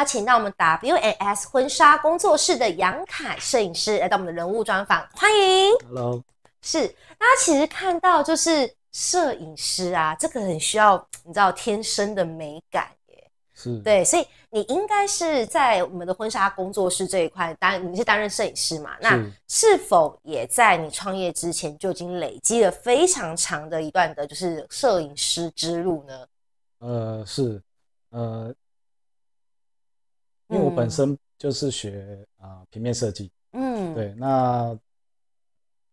邀请到我们 WNS 婚纱工作室的杨凯摄影师来到我们的人物专访，欢迎。Hello。是，大家其实看到就是摄影师啊，这个很需要你知道天生的美感耶。是。对，所以你应该是在我们的婚纱工作室这一块担，你是担任摄影师嘛？那是否也在你创业之前就已经累积了非常长的一段的就是摄影师之路呢？呃，是，呃。因为我本身就是学啊平面设计，嗯，对，那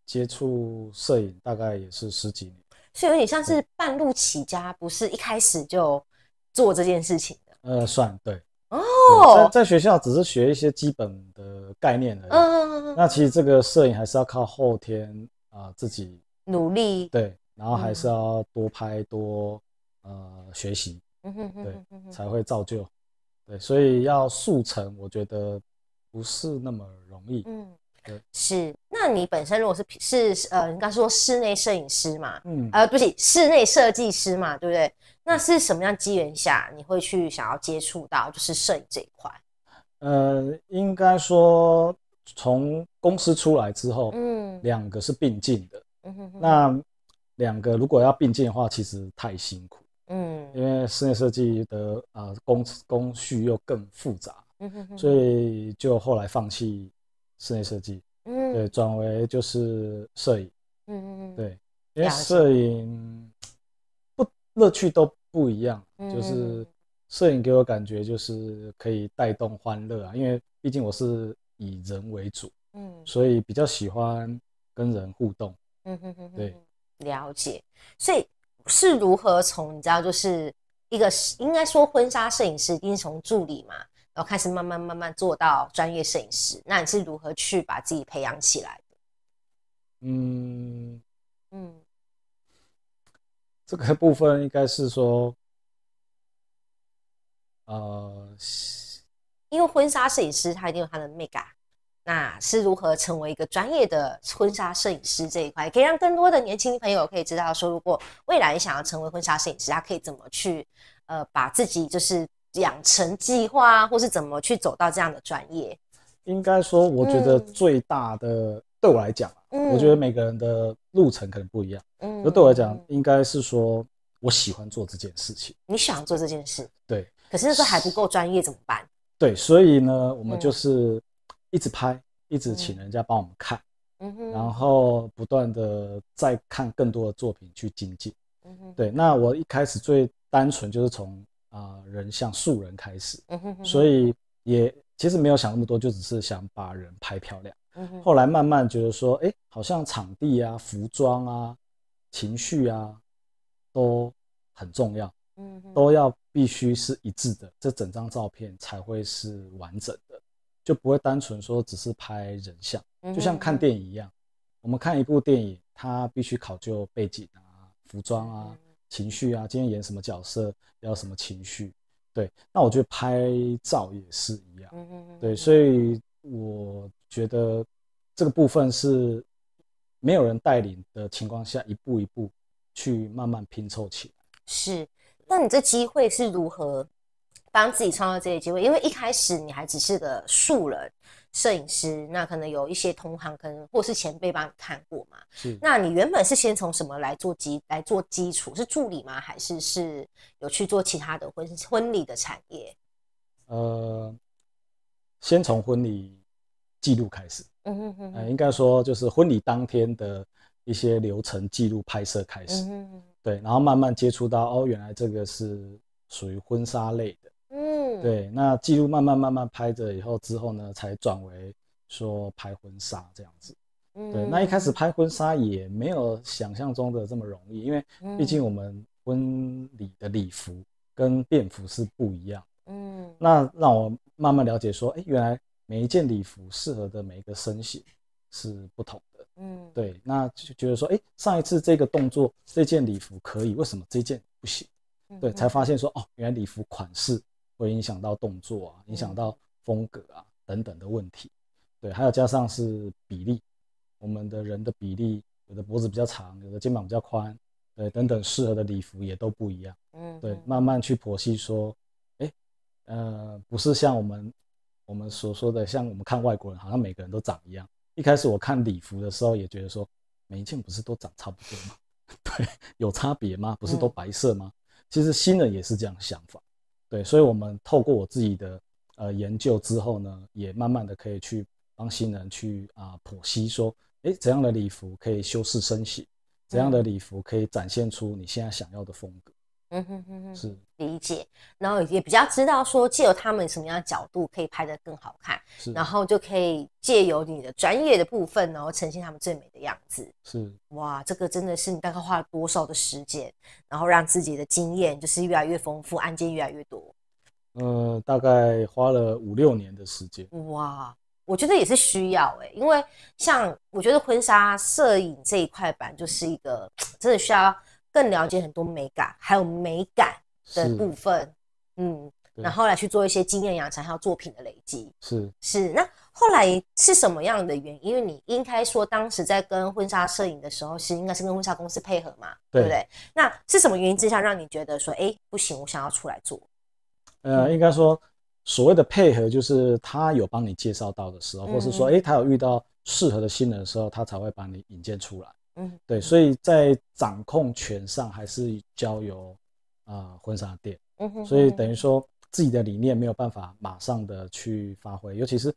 接触摄影大概也是十几年，所以有点像是半路起家，不是一开始就做这件事情的，呃，算对，哦，在在学校只是学一些基本的概念而已，嗯，那其实这个摄影还是要靠后天啊自己努力，对，然后还是要多拍多呃学习，嗯哼哼，对，才会造就。对，所以要速成，我觉得不是那么容易。嗯，对，是。那你本身如果是是呃，应该说室内摄影师嘛，嗯，呃，不是室内设计师嘛，对不对？那是什么样机缘下你会去想要接触到就是摄影这一块？呃，应该说从公司出来之后，嗯，两个是并进的。嗯哼。那两个如果要并进的话，其实太辛苦。嗯，因为室内设计的啊工工序又更复杂，所以就后来放弃室内设计，嗯，对，转为就是摄影，嗯嗯嗯，对，因为摄影不乐趣都不一样，就是摄影给我感觉就是可以带动欢乐啊，因为毕竟我是以人为主，嗯，所以比较喜欢跟人互动，嗯哼哼哼，对，了解，所以。是如何从你知道，就是一个应该说婚纱摄影师，一定从助理嘛，然后开始慢慢慢慢做到专业摄影师。那你是如何去把自己培养起来的？嗯嗯，这个部分应该是说，呃，因为婚纱摄影师他一定有他的美感。那是如何成为一个专业的婚纱摄影师这一块，可以让更多的年轻朋友可以知道说，如果未来想要成为婚纱摄影师，他可以怎么去，呃，把自己就是养成计划或是怎么去走到这样的专业。应该说，我觉得最大的对我来讲我觉得每个人的路程可能不一样。嗯，那对我来讲，应该是说我喜欢做这件事情。你想做这件事。对。可是那时候还不够专业，怎么办？对，所以呢，我们就是。一直拍，一直请人家帮我们看，嗯哼，然后不断的再看更多的作品去精进，嗯哼，对。那我一开始最单纯就是从啊人像素人开始，嗯哼，所以也其实没有想那么多，就只是想把人拍漂亮。后来慢慢觉得说，哎，好像场地啊、服装啊、情绪啊都很重要，嗯都要必须是一致的，这整张照片才会是完整。就不会单纯说只是拍人像，就像看电影一样，我们看一部电影，它必须考究背景啊、服装啊、情绪啊，今天演什么角色要什么情绪。对，那我觉得拍照也是一样。对，所以我觉得这个部分是没有人带领的情况下，一步一步去慢慢拼凑起来。是，那你这机会是如何？帮自己创造这些机会，因为一开始你还只是个素人摄影师，那可能有一些同行，可能或是前辈帮你看过嘛。是。那你原本是先从什么来做基来做基础？是助理吗？还是是有去做其他的婚婚礼的产业？呃，先从婚礼记录开始。嗯嗯嗯。呃，应该说就是婚礼当天的一些流程记录拍摄开始。嗯嗯嗯。对，然后慢慢接触到哦，原来这个是属于婚纱类的。对，那记录慢慢慢慢拍着以后，之后呢才转为说拍婚纱这样子。对，那一开始拍婚纱也没有想象中的这么容易，因为毕竟我们婚礼的礼服跟便服是不一样。嗯，那让我慢慢了解说，哎，原来每一件礼服适合的每一个身形是不同的。嗯，对，那就觉得说，哎，上一次这个动作这件礼服可以，为什么这件不行？对，才发现说，哦，原来礼服款式。会影响到动作啊，影响到风格啊等等的问题，对，还有加上是比例，我们的人的比例，有的脖子比较长，有的肩膀比较宽，对，等等，适合的礼服也都不一样。嗯，对，慢慢去剖析说，哎，呃，不是像我们我们所说的，像我们看外国人，好像每个人都长一样。一开始我看礼服的时候，也觉得说，每一件不是都长差不多吗？对，有差别吗？不是都白色吗？其实新人也是这样的想法。对，所以，我们透过我自己的呃研究之后呢，也慢慢的可以去帮新人去啊剖析，说，哎，怎样的礼服可以修饰身形，怎样的礼服可以展现出你现在想要的风格。嗯哼哼哼，是理解，然后也比较知道说借由他们什么样的角度可以拍得更好看，然后就可以借由你的专业的部分，然后呈现他们最美的样子。是哇，这个真的是你大概花了多少的时间，然后让自己的经验就是越来越丰富，案件越来越多。嗯，大概花了五六年的时间。哇，我觉得也是需要哎，因为像我觉得婚纱摄影这一块板就是一个真的需要。更了解很多美感，还有美感的部分，嗯，然后来去做一些经验养成还有作品的累积，是是。那后来是什么样的原因？因为你应该说当时在跟婚纱摄影的时候是应该是跟婚纱公司配合嘛，对不对？那是什么原因之下让你觉得说，哎，不行，我想要出来做？呃，应该说所谓的配合就是他有帮你介绍到的时候，或是说，哎，他有遇到适合的新人的时候，他才会把你引荐出来。嗯，对，所以在掌控权上还是交由啊婚纱店，嗯哼，所以等于说自己的理念没有办法马上的去发挥，尤其是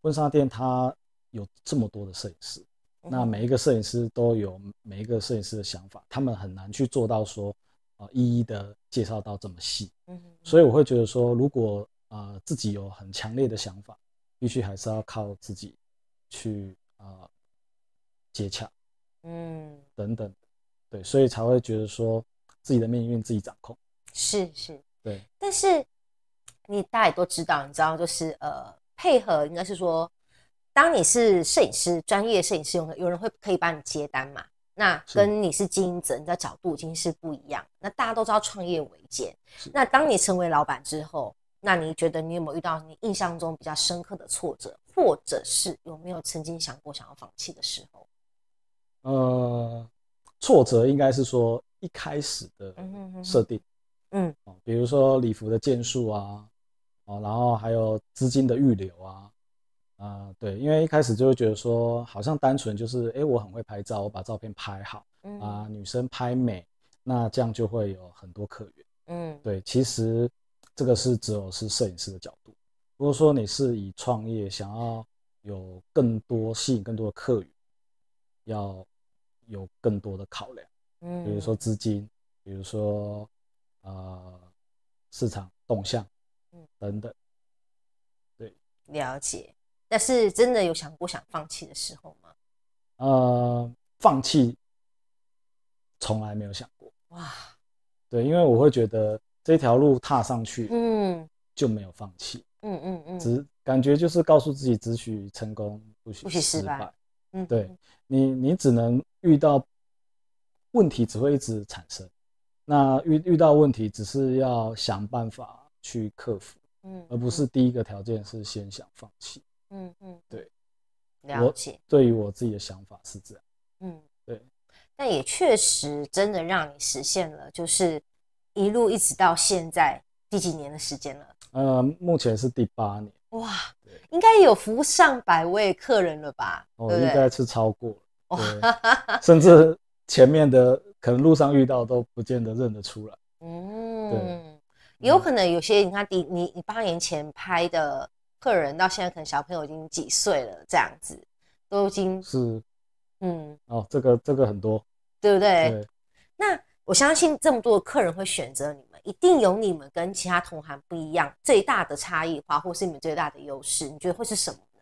婚纱店，它有这么多的摄影师，那每一个摄影师都有每一个摄影师的想法，他们很难去做到说啊一一的介绍到这么细，嗯哼，所以我会觉得说，如果呃自己有很强烈的想法，必须还是要靠自己去啊接洽。嗯，等等，对，所以才会觉得说自己的命运自己掌控，是是，对。但是你大家也都知道，你知道就是呃，配合应该是说，当你是摄影师，专业摄影师，用的，有人会可以帮你接单嘛？那跟你是经营者，你的角度已经是不一样。那大家都知道创业维艰，那当你成为老板之后，那你觉得你有没有遇到你印象中比较深刻的挫折，或者是有没有曾经想过想要放弃的时候？呃，挫折应该是说一开始的设定，嗯，哦，比如说礼服的件数啊，哦，然后还有资金的预留啊，啊，对，因为一开始就会觉得说，好像单纯就是，哎，我很会拍照，我把照片拍好，啊，女生拍美，那这样就会有很多客源，嗯，对，其实这个是只有是摄影师的角度，如果说你是以创业，想要有更多吸引更多的客源，要。有更多的考量，嗯，比如说资金，比如说，呃，市场动向，嗯，等等，对，了解。但是真的有想过想放弃的时候吗？呃，放弃从来没有想过。哇，对，因为我会觉得这条路踏上去，嗯，就没有放弃，嗯嗯嗯，只感觉就是告诉自己只许成功，不许失败。嗯，对你，你只能遇到问题，只会一直产生。那遇遇到问题，只是要想办法去克服，嗯，而不是第一个条件是先想放弃。嗯嗯，对，了解。对于我自己的想法是这样。嗯，对，但也确实真的让你实现了，就是一路一直到现在第几年的时间了？呃，目前是第八年。哇。应该有服务上百位客人了吧？哦，应该是超过，甚至前面的可能路上遇到都不见得认得出来。嗯，有可能有些你看你你八年前拍的客人，到现在可能小朋友已经几岁了，这样子都已经是嗯哦，这个这个很多，对不对？那。我相信这么多客人会选择你们，一定有你们跟其他同行不一样，最大的差异化，或是你们最大的优势，你觉得会是什么呢？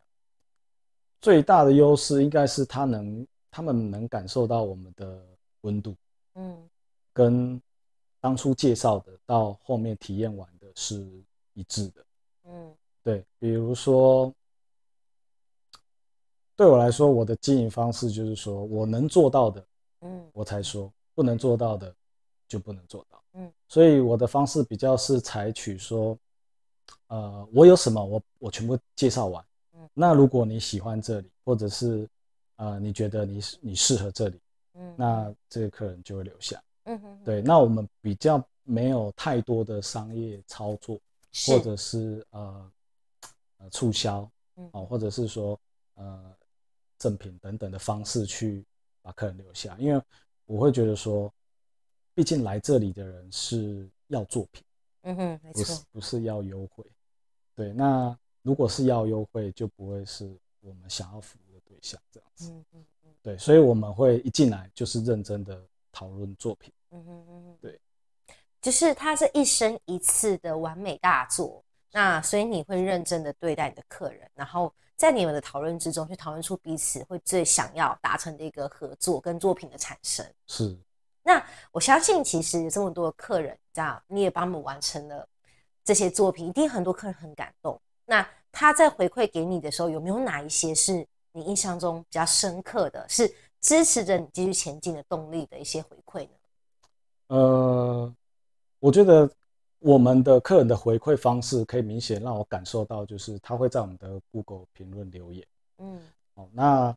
最大的优势应该是他能，他们能感受到我们的温度，嗯，跟当初介绍的到后面体验完的是一致的，嗯，对，比如说，对我来说，我的经营方式就是说我能做到的，嗯，我才说。不能做到的，就不能做到。嗯，所以我的方式比较是采取说，呃，我有什么，我我全部介绍完。嗯，那如果你喜欢这里，或者是，呃，你觉得你你适合这里，嗯，那这个客人就会留下。嗯哼，对。那我们比较没有太多的商业操作，或者是呃，促销啊，或者是说呃，赠品等等的方式去把客人留下，因为。我会觉得说，毕竟来这里的人是要作品，嗯哼，不是不是要优惠，对。那如果是要优惠，就不会是我们想要服务的对象，这样子，嗯嗯嗯，对。所以我们会一进来就是认真的讨论作品，嗯嗯对。就是他是一生一次的完美大作，那所以你会认真的对待你的客人，然后。在你们的讨论之中，去讨论出彼此会最想要达成的一个合作跟作品的产生是。那我相信，其实这么多客人，这样你也帮我们完成了这些作品，一定很多客人很感动。那他在回馈给你的时候，有没有哪一些是你印象中比较深刻的，是支持着你继续前进的动力的一些回馈呢？呃，我觉得。我们的客人的回馈方式可以明显让我感受到，就是他会在我们的 Google 评论留言，嗯，哦，那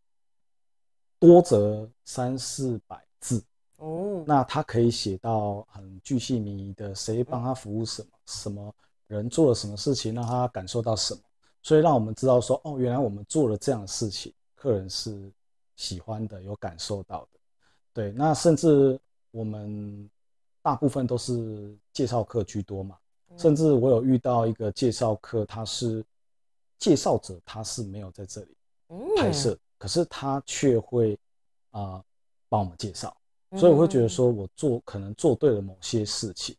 多则三四百字哦，那他可以写到很具细迷的，谁帮他服务什么什么人做了什么事情让他感受到什么，所以让我们知道说，哦，原来我们做了这样的事情，客人是喜欢的，有感受到的，对，那甚至我们。大部分都是介绍课居多嘛，甚至我有遇到一个介绍课，他是介绍者，他是没有在这里拍摄，可是他却会啊帮我们介绍，所以我会觉得说我做可能做对了某些事情。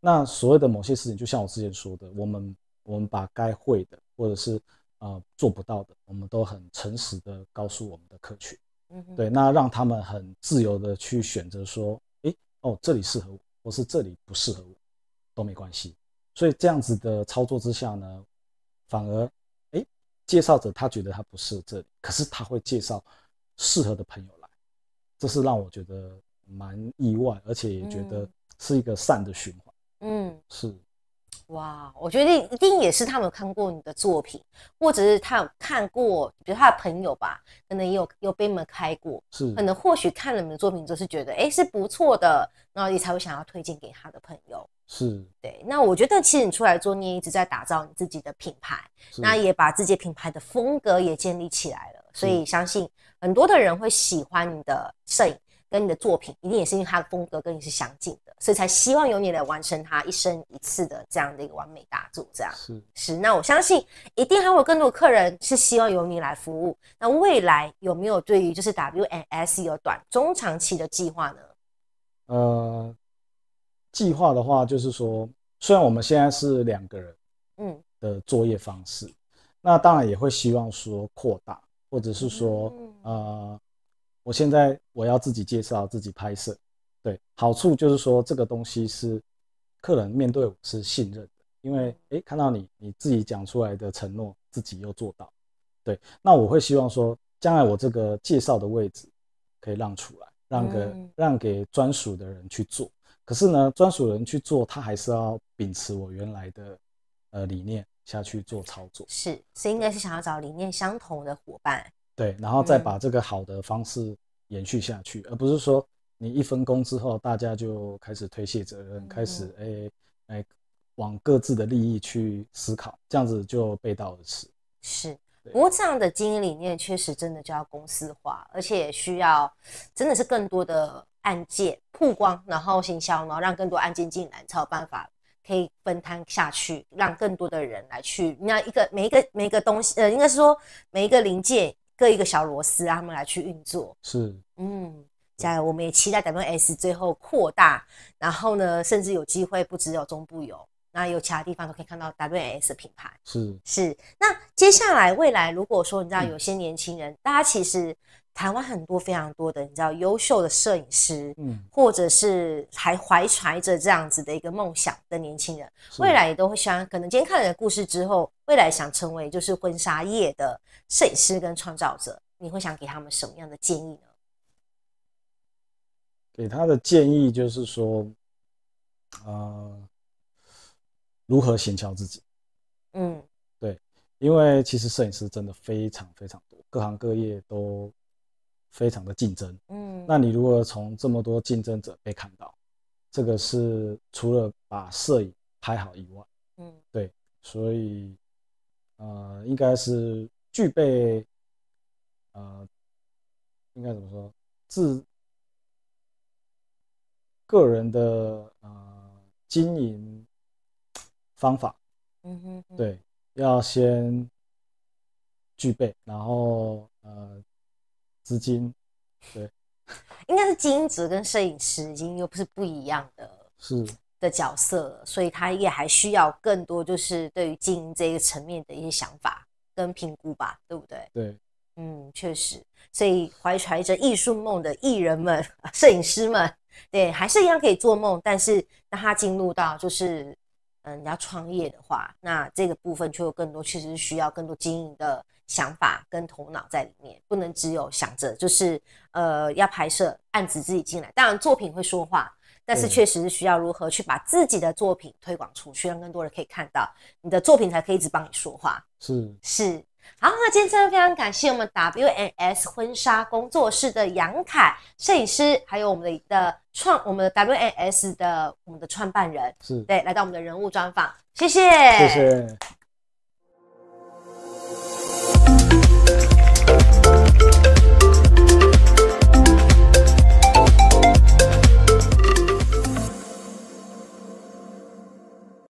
那所谓的某些事情，就像我之前说的，我们我们把该会的或者是呃做不到的，我们都很诚实的告诉我们的客群，对，那让他们很自由的去选择说，诶，哦，这里适合我。或是这里不适合我都没关系，所以这样子的操作之下呢，反而，哎，介绍者他觉得他不适合这里，可是他会介绍适合的朋友来，这是让我觉得蛮意外，而且也觉得是一个善的循环。嗯，是。哇，我觉得一定也是他们看过你的作品，或者是他有看过，比如他的朋友吧，可能也有有被们开过，是可能或许看了你的作品就是觉得哎是不错的，然后你才会想要推荐给他的朋友。是，对，那我觉得其实你出来做，你也一直在打造你自己的品牌，那也把自己品牌的风格也建立起来了，所以相信很多的人会喜欢你的摄影跟你的作品一定也是因为他的风格跟你是相近的，所以才希望由你来完成他一生一次的这样的一个完美大作。这样是是。那我相信一定还有更多客人是希望由你来服务。那未来有没有对于就是 WNS 有短中长期的计划呢？呃，计划的话就是说，虽然我们现在是两个人，嗯的作业方式，那当然也会希望说扩大，或者是说呃。我现在我要自己介绍自己拍摄，对，好处就是说这个东西是客人面对我是信任的，因为诶，看到你你自己讲出来的承诺自己又做到，对，那我会希望说将来我这个介绍的位置可以让出来，让给让给专属的人去做。可是呢，专属人去做，他还是要秉持我原来的呃理念下去做操作。是，是应该是想要找理念相同的伙伴。对，然后再把这个好的方式延续下去，而不是说你一分工之后，大家就开始推卸责任，开始哎哎往各自的利益去思考，这样子就背道而驰。是，不过这样的经营理念确实真的就要公司化，而且需要真的是更多的案件曝光，然后行销，然后让更多案件进来，才有办法可以分摊下去，让更多的人来去，那一个每一个每一个东西，呃，应该是说每一个零件。各一个小螺丝，他们来去运作。是，嗯，在我们也期待 W S 最后扩大，然后呢，甚至有机会不只有中部有，那有其他地方都可以看到 W S 品牌。是是，那接下来未来，如果说你知道有些年轻人，大家其实。台湾很多、非常多的你知道优秀的摄影师，嗯，或者是还怀揣着这样子的一个梦想的年轻人，未来都会想，可能今天看了故事之后，未来想成为就是婚纱业的摄影师跟创造者，你会想给他们什么样的建议呢？给他的建议就是说，呃，如何显瞧自己？嗯，对，因为其实摄影师真的非常非常多，各行各业都。非常的竞争，嗯，那你如果从这么多竞争者被看到，这个是除了把摄影拍好以外，嗯，对，所以，呃，应该是具备，呃，应该怎么说，自个人的呃经营方法，嗯哼，对，要先具备，然后呃。资金，对，应该是经营者跟摄影师已经又不是不一样的，是的角色，所以他也还需要更多，就是对于经营这个层面的一些想法跟评估吧，对不对？对，嗯，确实，所以怀揣着艺术梦的艺人们、摄影师们，对，还是一样可以做梦，但是当他进入到就是，嗯，你要创业的话，那这个部分就有更多，确实是需要更多经营的。想法跟头脑在里面，不能只有想着就是呃要拍摄，案子自己进来。当然作品会说话，但是确实需要如何去把自己的作品推广出去，让更多人可以看到你的作品，才可以一直帮你说话。是是。好，那今天真的非常感谢我们 WNS 婚纱工作室的杨凯摄影师，还有我们的的创，我们的 WNS 的我们的创办人是对，来到我们的人物专访，谢谢，谢谢。